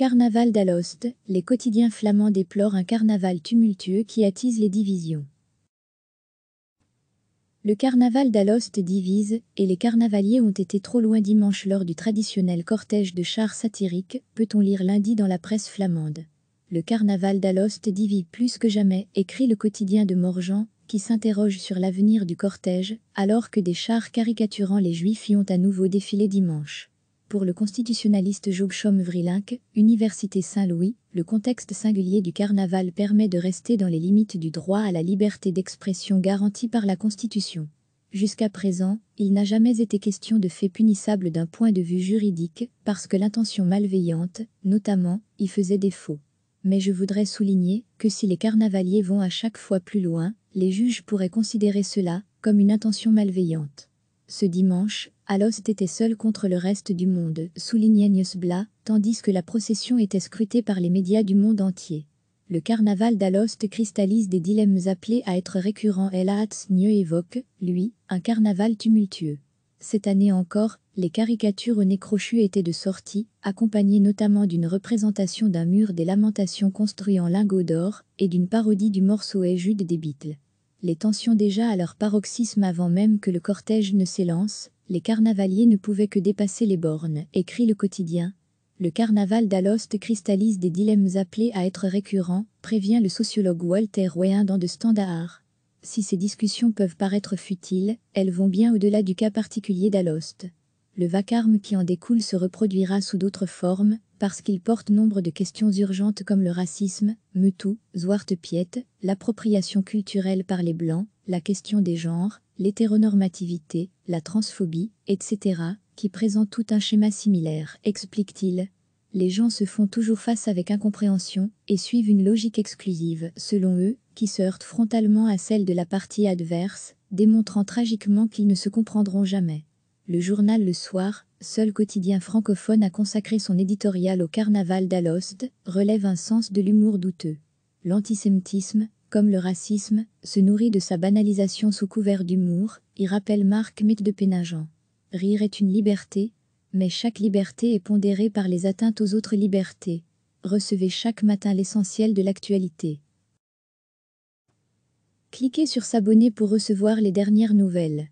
Carnaval d'Alost, les quotidiens flamands déplorent un carnaval tumultueux qui attise les divisions. Le carnaval d'Alost divise, et les carnavaliers ont été trop loin dimanche lors du traditionnel cortège de chars satiriques, peut-on lire lundi dans la presse flamande. Le carnaval d'Alost divise plus que jamais, écrit le quotidien de Morjean, qui s'interroge sur l'avenir du cortège, alors que des chars caricaturant les juifs y ont à nouveau défilé dimanche. Pour le constitutionnaliste Job chaume Université Saint-Louis, le contexte singulier du carnaval permet de rester dans les limites du droit à la liberté d'expression garantie par la Constitution. Jusqu'à présent, il n'a jamais été question de fait punissable d'un point de vue juridique, parce que l'intention malveillante, notamment, y faisait défaut. Mais je voudrais souligner que si les carnavaliers vont à chaque fois plus loin, les juges pourraient considérer cela comme une intention malveillante. Ce dimanche, Alost était seul contre le reste du monde, souligne Agnès Blas, tandis que la procession était scrutée par les médias du monde entier. Le carnaval d'Alost cristallise des dilemmes appelés à être récurrents et Nieu évoque, lui, un carnaval tumultueux. Cette année encore, les caricatures au nez étaient de sortie, accompagnées notamment d'une représentation d'un mur des lamentations construit en lingots d'or et d'une parodie du morceau et Jude des Beatles les tensions déjà à leur paroxysme avant même que le cortège ne s'élance, les carnavaliers ne pouvaient que dépasser les bornes, écrit le quotidien. Le carnaval d'Alost cristallise des dilemmes appelés à être récurrents, prévient le sociologue Walter Royen dans De Standard. Si ces discussions peuvent paraître futiles, elles vont bien au-delà du cas particulier d'Alost. Le vacarme qui en découle se reproduira sous d'autres formes, parce qu'il porte nombre de questions urgentes comme le racisme, Mutu, piète, l'appropriation culturelle par les Blancs, la question des genres, l'hétéronormativité, la transphobie, etc., qui présentent tout un schéma similaire, explique-t-il. Les gens se font toujours face avec incompréhension et suivent une logique exclusive, selon eux, qui se heurte frontalement à celle de la partie adverse, démontrant tragiquement qu'ils ne se comprendront jamais le journal Le Soir, seul quotidien francophone à consacrer son éditorial au carnaval d'Alost, relève un sens de l'humour douteux. L'antisémitisme, comme le racisme, se nourrit de sa banalisation sous couvert d'humour, y rappelle Marc Mythe de Pénagent. Rire est une liberté, mais chaque liberté est pondérée par les atteintes aux autres libertés. Recevez chaque matin l'essentiel de l'actualité. Cliquez sur S'abonner pour recevoir les dernières nouvelles.